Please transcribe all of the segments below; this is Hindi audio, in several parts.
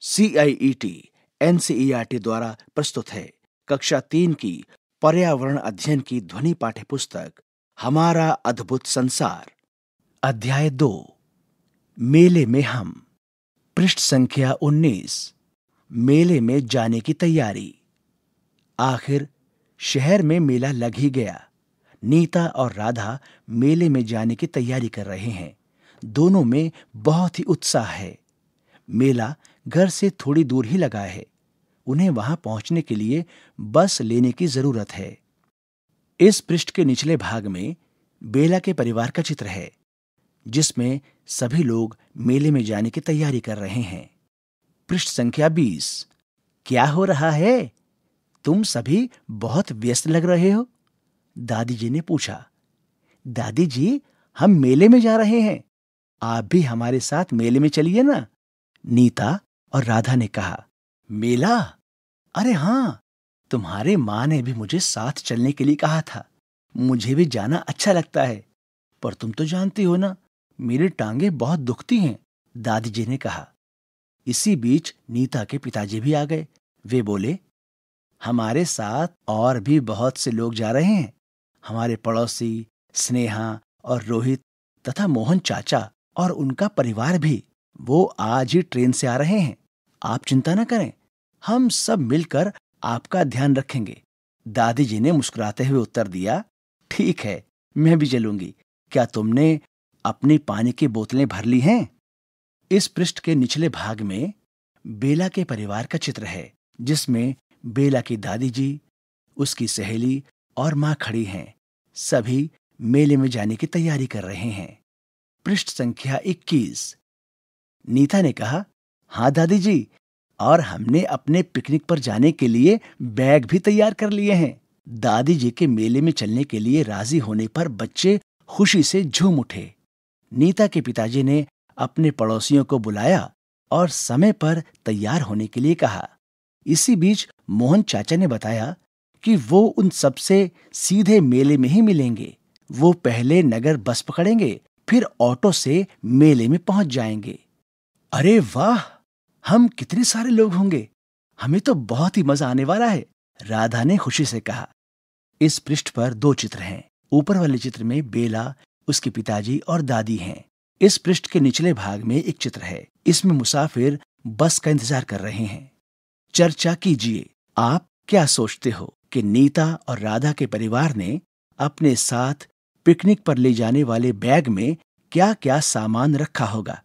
सीआईईटी एनसीईआरटी e e द्वारा प्रस्तुत है कक्षा तीन की पर्यावरण अध्ययन की ध्वनि पाठ्य पुस्तक हमारा अद्भुत संसार अध्याय दो मेले में हम पृष्ठ संख्या उन्नीस मेले में जाने की तैयारी आखिर शहर में मेला लग ही गया नीता और राधा मेले में जाने की तैयारी कर रहे हैं दोनों में बहुत ही उत्साह है मेला घर से थोड़ी दूर ही लगा है उन्हें वहां पहुंचने के लिए बस लेने की जरूरत है इस पृष्ठ के निचले भाग में बेला के परिवार का चित्र है जिसमें सभी लोग मेले में जाने की तैयारी कर रहे हैं पृष्ठ संख्या बीस क्या हो रहा है तुम सभी बहुत व्यस्त लग रहे हो दादी जी ने पूछा दादी जी हम मेले में जा रहे हैं आप भी हमारे साथ मेले में चलिए ना नीता और राधा ने कहा मेला अरे हाँ तुम्हारे माँ ने भी मुझे साथ चलने के लिए कहा था मुझे भी जाना अच्छा लगता है पर तुम तो जानती हो ना मेरी टांगे बहुत दुखती हैं दादी जी ने कहा इसी बीच नीता के पिताजी भी आ गए वे बोले हमारे साथ और भी बहुत से लोग जा रहे हैं हमारे पड़ोसी स्नेहा और रोहित तथा मोहन चाचा और उनका परिवार भी वो आज ही ट्रेन से आ रहे हैं आप चिंता न करें हम सब मिलकर आपका ध्यान रखेंगे दादी जी ने मुस्कुराते हुए उत्तर दिया ठीक है मैं भी चलूंगी क्या तुमने अपनी पानी की बोतलें भर ली हैं इस पृष्ठ के निचले भाग में बेला के परिवार का चित्र है जिसमें बेला की दादी जी उसकी सहेली और मां खड़ी हैं सभी मेले में जाने की तैयारी कर रहे हैं पृष्ठ संख्या 21 नीता ने कहा हाँ दादी जी और हमने अपने पिकनिक पर जाने के लिए बैग भी तैयार कर लिए हैं दादी जी के मेले में चलने के लिए राजी होने पर बच्चे खुशी से झूम उठे नीता के पिताजी ने अपने पड़ोसियों को बुलाया और समय पर तैयार होने के लिए कहा इसी बीच मोहन चाचा ने बताया कि वो उन सबसे सीधे मेले में ही मिलेंगे वो पहले नगर बस पकड़ेंगे फिर ऑटो से मेले में पहुंच जाएंगे अरे वाह हम कितने सारे लोग होंगे हमें तो बहुत ही मजा आने वाला है राधा ने खुशी से कहा इस पृष्ठ पर दो चित्र हैं ऊपर वाले चित्र में बेला उसके पिताजी और दादी हैं इस पृष्ठ के निचले भाग में एक चित्र है इसमें मुसाफिर बस का इंतजार कर रहे हैं चर्चा कीजिए आप क्या सोचते हो कि नीता और राधा के परिवार ने अपने साथ पिकनिक पर ले जाने वाले बैग में क्या क्या सामान रखा होगा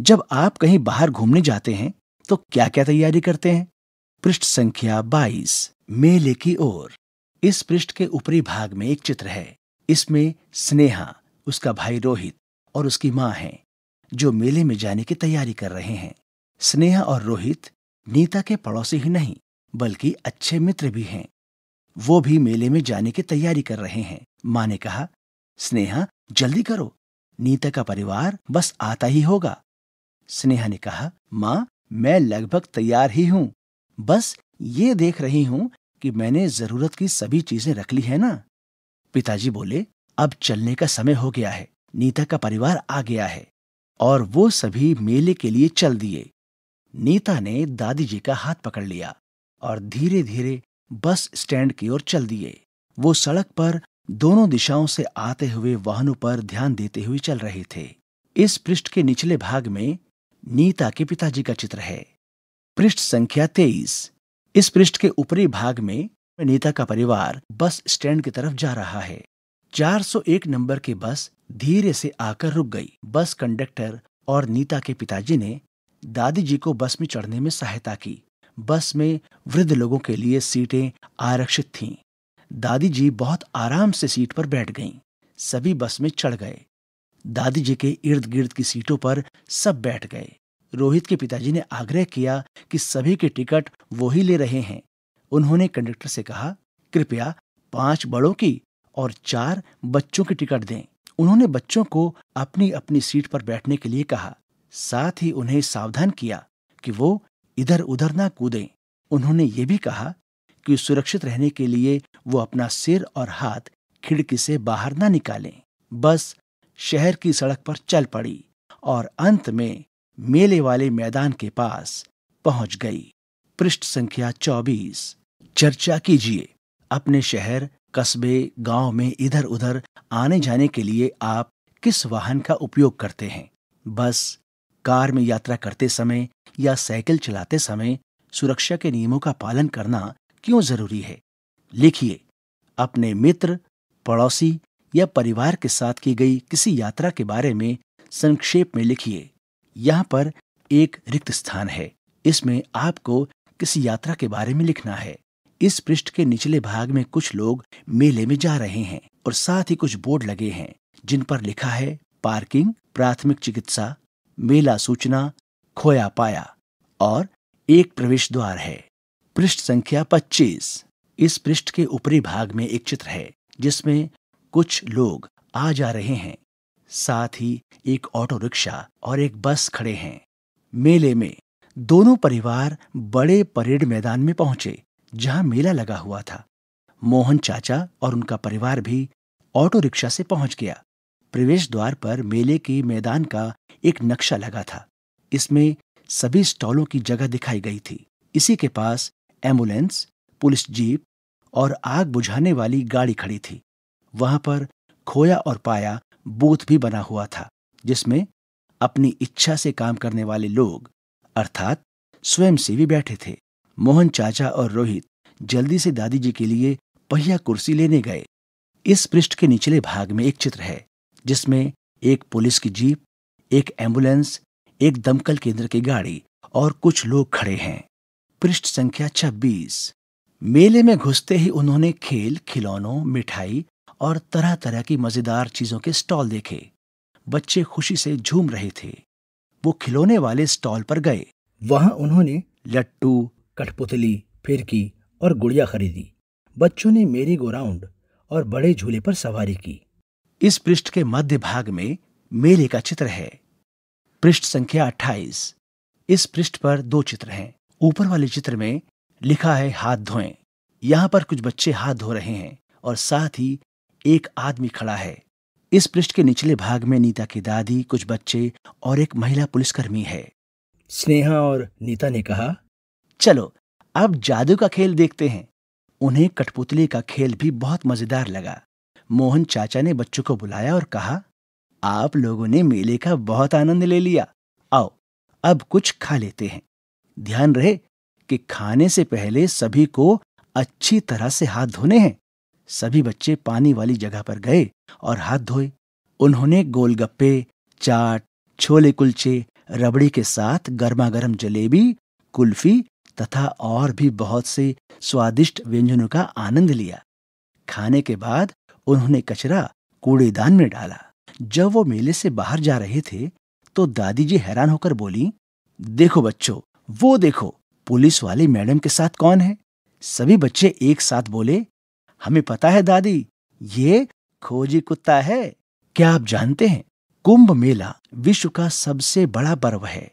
जब आप कहीं बाहर घूमने जाते हैं तो क्या क्या तैयारी करते हैं पृष्ठ संख्या 22 मेले की ओर इस पृष्ठ के ऊपरी भाग में एक चित्र है इसमें स्नेहा उसका भाई रोहित और उसकी माँ है जो मेले में जाने की तैयारी कर रहे हैं स्नेहा और रोहित नीता के पड़ोसी ही नहीं बल्कि अच्छे मित्र भी हैं वो भी मेले में जाने की तैयारी कर रहे हैं माँ ने कहा स्नेहा जल्दी करो नीता का परिवार बस आता ही होगा स्नेहा ने कहा माँ मैं लगभग तैयार ही हूँ बस ये देख रही हूँ कि मैंने जरूरत की सभी चीजें रख ली है ना पिताजी बोले अब चलने का समय हो गया है नीता का परिवार आ गया है और वो सभी मेले के लिए चल दिए नीता ने दादी जी का हाथ पकड़ लिया और धीरे धीरे बस स्टैंड की ओर चल दिए वो सड़क पर दोनों दिशाओं से आते हुए वाहनों पर ध्यान देते हुए चल रहे थे इस पृष्ठ के निचले भाग में नीता के पिताजी का चित्र है पृष्ठ संख्या तेईस इस पृष्ठ के ऊपरी भाग में नीता का परिवार बस स्टैंड की तरफ जा रहा है 401 नंबर की बस धीरे से आकर रुक गई बस कंडक्टर और नीता के पिताजी ने दादी जी को बस में चढ़ने में सहायता की बस में वृद्ध लोगों के लिए सीटें आरक्षित थीं। दादी जी बहुत आराम से सीट पर बैठ गईं। सभी बस में चढ़ गए दादी जी के इर्द गिर्द की सीटों पर सब बैठ गए रोहित के पिताजी ने आग्रह किया कि सभी के टिकट वो ही ले रहे हैं उन्होंने कंडक्टर से कहा कृपया पांच बड़ों की और चार बच्चों की टिकट दें उन्होंने बच्चों को अपनी अपनी सीट पर बैठने के लिए कहा साथ ही उन्हें सावधान किया कि वो इधर उधर ना कूदें उन्होंने ये भी कहा कि सुरक्षित रहने के लिए वो अपना सिर और हाथ खिड़की से बाहर ना निकालें बस शहर की सड़क पर चल पड़ी और अंत में मेले वाले मैदान के पास पहुंच गई पृष्ठ संख्या 24 चर्चा कीजिए अपने शहर कस्बे गांव में इधर उधर आने जाने के लिए आप किस वाहन का उपयोग करते हैं बस कार में यात्रा करते समय या साइकिल चलाते समय सुरक्षा के नियमों का पालन करना क्यों जरूरी है लिखिए अपने मित्र पड़ोसी या परिवार के साथ की गई किसी यात्रा के बारे में संक्षेप में लिखिए यहाँ पर एक रिक्त स्थान है इसमें आपको किसी यात्रा के बारे में लिखना है इस पृष्ठ के निचले भाग में कुछ लोग मेले में जा रहे हैं और साथ ही कुछ बोर्ड लगे हैं जिन पर लिखा है पार्किंग प्राथमिक चिकित्सा मेला सूचना खोया पाया और एक प्रवेश द्वार है पृष्ठ संख्या 25 इस पृष्ठ के ऊपरी भाग में एक चित्र है जिसमें कुछ लोग आ जा रहे हैं साथ ही एक ऑटो रिक्शा और एक बस खड़े हैं मेले में दोनों परिवार बड़े परेड मैदान में पहुंचे जहां मेला लगा हुआ था मोहन चाचा और उनका परिवार भी ऑटो रिक्शा से पहुंच गया प्रवेश द्वार पर मेले के मैदान का एक नक्शा लगा था इसमें सभी स्टॉलों की जगह दिखाई गई थी इसी के पास एम्बुलेंस पुलिस जीप और आग बुझाने वाली गाड़ी खड़ी थी वहां पर खोया और पाया बूथ भी बना हुआ था जिसमें अपनी इच्छा से काम करने वाले लोग अर्थात स्वयंसेवी बैठे थे मोहन चाचा और रोहित जल्दी से दादी जी के लिए पहिया कुर्सी लेने गए इस पृष्ठ के निचले भाग में एक चित्र है जिसमें एक पुलिस की जीप एक एम्बुलेंस एक दमकल केंद्र की गाड़ी और कुछ लोग खड़े हैं पृष्ठ संख्या छब्बीस मेले में घुसते ही उन्होंने खेल खिलौनों मिठाई और तरह तरह की मज़ेदार चीज़ों के स्टॉल देखे बच्चे खुशी से झूम रहे थे वो खिलौने वाले स्टॉल पर गए वहां उन्होंने लट्टू कठपुतली फिरकी और गुड़िया खरीदी बच्चों ने मेरी गो राउंड और बड़े झूले पर सवारी की इस पृष्ठ के मध्य भाग में मेले का चित्र है पृष्ठ संख्या 28। इस पृष्ठ पर दो चित्र हैं ऊपर वाले चित्र में लिखा है हाथ धोएं यहाँ पर कुछ बच्चे हाथ धो रहे हैं और साथ ही एक आदमी खड़ा है इस पृष्ठ के निचले भाग में नीता की दादी कुछ बच्चे और एक महिला पुलिसकर्मी है स्नेहा और नीता ने कहा चलो अब जादू का खेल देखते हैं उन्हें कठपुतली का खेल भी बहुत मजेदार लगा मोहन चाचा ने बच्चों को बुलाया और कहा आप लोगों ने मेले का बहुत आनंद ले लिया आओ अब कुछ खा लेते हैं ध्यान रहे कि खाने से पहले सभी को अच्छी तरह से हाथ धोने हैं सभी बच्चे पानी वाली जगह पर गए और हाथ धोए उन्होंने गोलगप्पे चाट छोले कुलचे रबड़ी के साथ गर्मा गर्म जलेबी कुल्फी तथा और भी बहुत से स्वादिष्ट व्यंजनों का आनंद लिया खाने के बाद उन्होंने कचरा कूड़ेदान में डाला जब वो मेले से बाहर जा रहे थे तो दादी जी हैरान होकर बोली देखो बच्चों वो देखो पुलिस वाली मैडम के साथ कौन है सभी बच्चे एक साथ बोले हमें पता है दादी ये खोजी कुत्ता है क्या आप जानते हैं कुंभ मेला विश्व का सबसे बड़ा पर्व है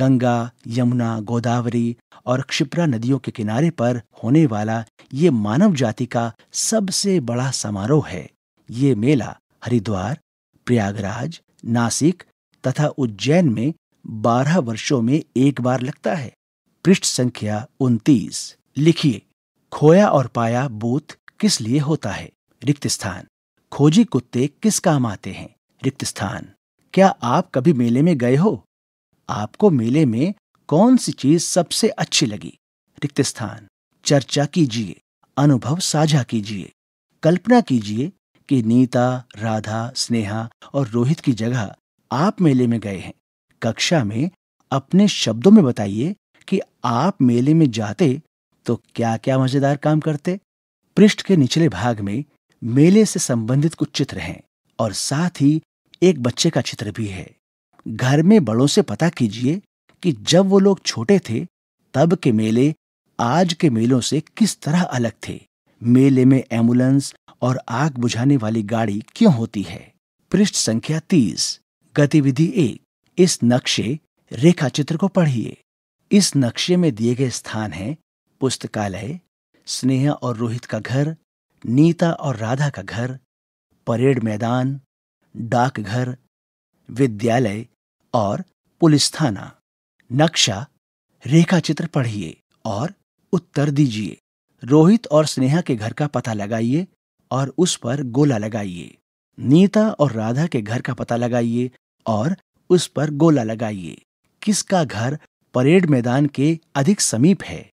गंगा यमुना गोदावरी और क्षिप्रा नदियों के किनारे पर होने वाला ये मानव जाति का सबसे बड़ा समारोह है ये मेला हरिद्वार प्रयागराज नासिक तथा उज्जैन में बारह वर्षों में एक बार लगता है पृष्ठ संख्या उनतीस लिखिए खोया और पाया बूथ किस लिए होता है रिक्त स्थान खोजी कुत्ते किस काम आते हैं रिक्त स्थान क्या आप कभी मेले में गए हो आपको मेले में कौन सी चीज सबसे अच्छी लगी रिक्त स्थान चर्चा कीजिए अनुभव साझा कीजिए कल्पना कीजिए कि नीता राधा स्नेहा और रोहित की जगह आप मेले में गए हैं कक्षा में अपने शब्दों में बताइए कि आप मेले में जाते तो क्या क्या मजेदार काम करते पृष्ठ के निचले भाग में मेले से संबंधित कुछ चित्र हैं और साथ ही एक बच्चे का चित्र भी है घर में बड़ों से पता कीजिए कि जब वो लोग छोटे थे तब के मेले आज के मेलों से किस तरह अलग थे मेले में एम्बुलेंस और आग बुझाने वाली गाड़ी क्यों होती है पृष्ठ संख्या तीस गतिविधि एक इस नक्शे रेखा चित्र को पढ़िए इस नक्शे में दिए गए स्थान हैं पुस्तकालय स्नेहा और रोहित का घर नीता और राधा का घर परेड मैदान डाकघर विद्यालय और पुलिस थाना नक्शा रेखा चित्र पढ़िए और उत्तर दीजिए रोहित और स्नेहा के घर का पता लगाइए और उस पर गोला लगाइए नीता और राधा के घर का पता लगाइए और उस पर गोला लगाइए किसका घर परेड मैदान के अधिक समीप है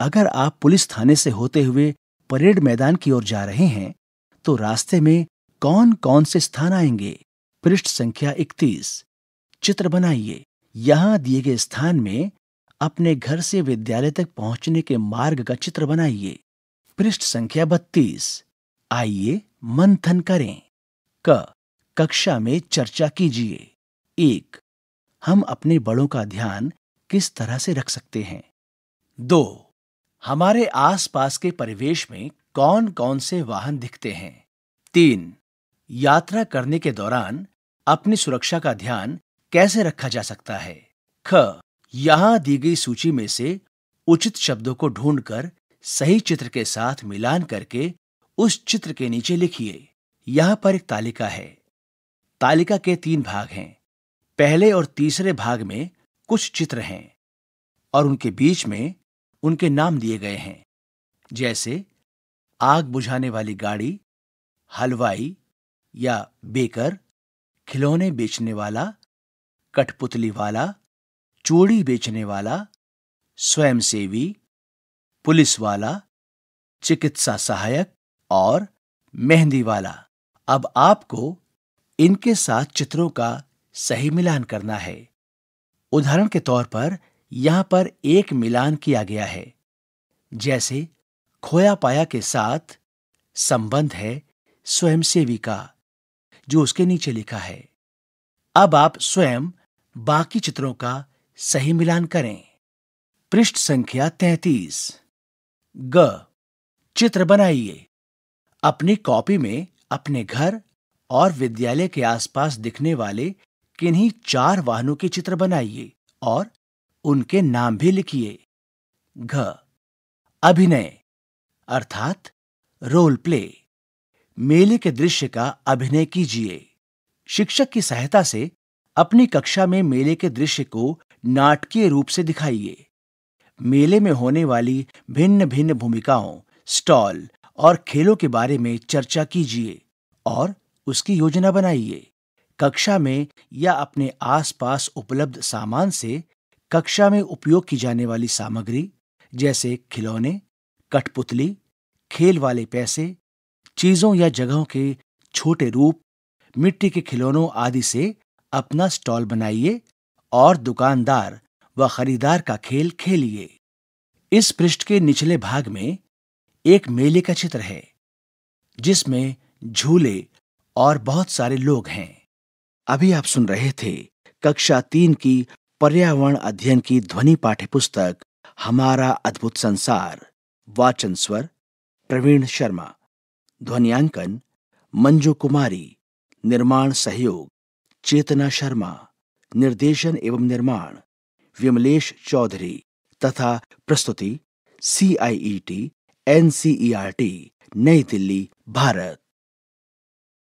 अगर आप पुलिस थाने से होते हुए परेड मैदान की ओर जा रहे हैं तो रास्ते में कौन कौन से स्थान आएंगे पृष्ठ संख्या 31 चित्र बनाइए यहां दिए गए स्थान में अपने घर से विद्यालय तक पहुंचने के मार्ग का चित्र बनाइए पृष्ठ संख्या 32 आइए मंथन करें क कक्षा में चर्चा कीजिए एक हम अपने बड़ों का ध्यान किस तरह से रख सकते हैं दो हमारे आसपास के परिवेश में कौन कौन से वाहन दिखते हैं तीन यात्रा करने के दौरान अपनी सुरक्षा का ध्यान कैसे रखा जा सकता है ख यहाँ दी गई सूची में से उचित शब्दों को ढूंढकर सही चित्र के साथ मिलान करके उस चित्र के नीचे लिखिए यहाँ पर एक तालिका है तालिका के तीन भाग हैं पहले और तीसरे भाग में कुछ चित्र हैं और उनके बीच में उनके नाम दिए गए हैं जैसे आग बुझाने वाली गाड़ी हलवाई या बेकर खिलौने बेचने वाला कठपुतली वाला चूड़ी बेचने वाला स्वयंसेवी पुलिस वाला चिकित्सा सहायक और मेहंदी वाला अब आपको इनके साथ चित्रों का सही मिलान करना है उदाहरण के तौर पर यहां पर एक मिलान किया गया है जैसे खोया पाया के साथ संबंध है स्वयंसेवी का जो उसके नीचे लिखा है अब आप स्वयं बाकी चित्रों का सही मिलान करें पृष्ठ संख्या तैतीस ग चित्र बनाइए अपनी कॉपी में अपने घर और विद्यालय के आसपास दिखने वाले किन्हीं चार वाहनों के चित्र बनाइए और उनके नाम भी लिखिए घ अभिनय अर्थात रोल प्ले मेले के दृश्य का अभिनय कीजिए शिक्षक की सहायता से अपनी कक्षा में मेले के दृश्य को नाटकीय रूप से दिखाइए मेले में होने वाली भिन्न भिन्न भूमिकाओं स्टॉल और खेलों के बारे में चर्चा कीजिए और उसकी योजना बनाइए कक्षा में या अपने आसपास उपलब्ध सामान से कक्षा में उपयोग की जाने वाली सामग्री जैसे खिलौने कठपुतली खेल वाले पैसे चीजों या जगहों के छोटे रूप मिट्टी के खिलौनों आदि से अपना स्टॉल बनाइए और दुकानदार व खरीदार का खेल खेलिए इस पृष्ठ के निचले भाग में एक मेले का चित्र है जिसमें झूले और बहुत सारे लोग हैं अभी आप सुन रहे थे कक्षा तीन की पर्यावरण अध्ययन की ध्वनि पाठ्य पुस्तक हमारा अद्भुत संसार वाचन स्वर प्रवीण शर्मा ध्वनियांकन मंजू कुमारी निर्माण सहयोग चेतना शर्मा निर्देशन एवं निर्माण विमलेश चौधरी तथा प्रस्तुति C I E T N C E R T Nai Delhi Bharat